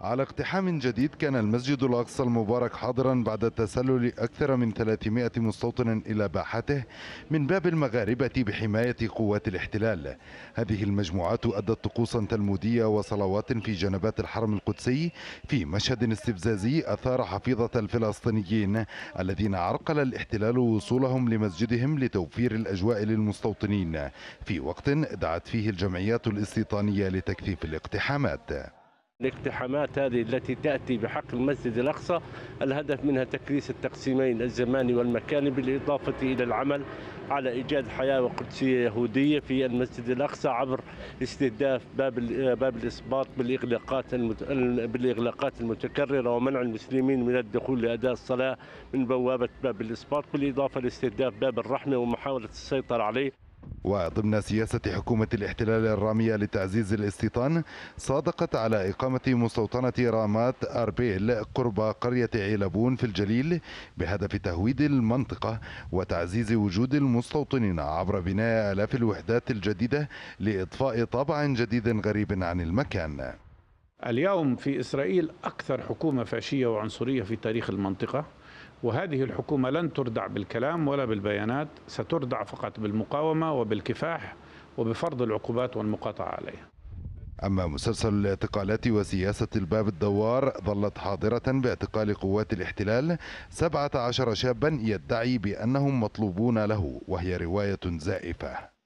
على اقتحام جديد كان المسجد الأقصى المبارك حاضرا بعد تسلل أكثر من 300 مستوطن إلى باحته من باب المغاربة بحماية قوات الاحتلال هذه المجموعات أدت طقوسا تلمودية وصلوات في جنبات الحرم القدسي في مشهد استفزازي أثار حفيظة الفلسطينيين الذين عرقل الاحتلال وصولهم لمسجدهم لتوفير الأجواء للمستوطنين في وقت دعت فيه الجمعيات الاستيطانية لتكثيف الاقتحامات الاقتحامات هذه التي تأتي بحق المسجد الأقصى الهدف منها تكريس التقسيمين الزماني والمكاني بالإضافة إلى العمل على إيجاد حياة وقدسية يهودية في المسجد الأقصى عبر استهداف باب باب الإسباط بالإغلاقات بالإغلاقات المتكررة ومنع المسلمين من الدخول لأداء الصلاة من بوابة باب الإسباط بالإضافة لاستهداف باب الرحمة ومحاولة السيطرة عليه وضمن سياسة حكومة الاحتلال الرامية لتعزيز الاستيطان صادقت على إقامة مستوطنة رامات أربيل قرب قرية عيلبون في الجليل بهدف تهويد المنطقة وتعزيز وجود المستوطنين عبر بناء آلاف الوحدات الجديدة لإضفاء طابع جديد غريب عن المكان اليوم في إسرائيل أكثر حكومة فاشية وعنصرية في تاريخ المنطقة وهذه الحكومة لن تردع بالكلام ولا بالبيانات ستردع فقط بالمقاومة وبالكفاح وبفرض العقوبات والمقاطعة عليها أما مسلسل الاعتقالات وسياسة الباب الدوار ظلت حاضرة باعتقال قوات الاحتلال 17 شابا يدعي بأنهم مطلوبون له وهي رواية زائفة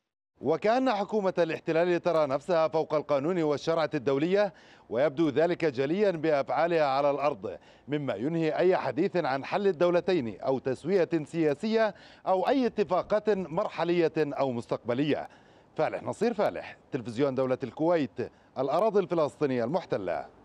وكأن حكومة الاحتلال ترى نفسها فوق القانون والشرعة الدولية ويبدو ذلك جليا بأفعالها على الأرض مما ينهي أي حديث عن حل الدولتين أو تسوية سياسية أو أي اتفاقات مرحلية أو مستقبلية فالح نصير فالح تلفزيون دولة الكويت الأراضي الفلسطينية المحتلة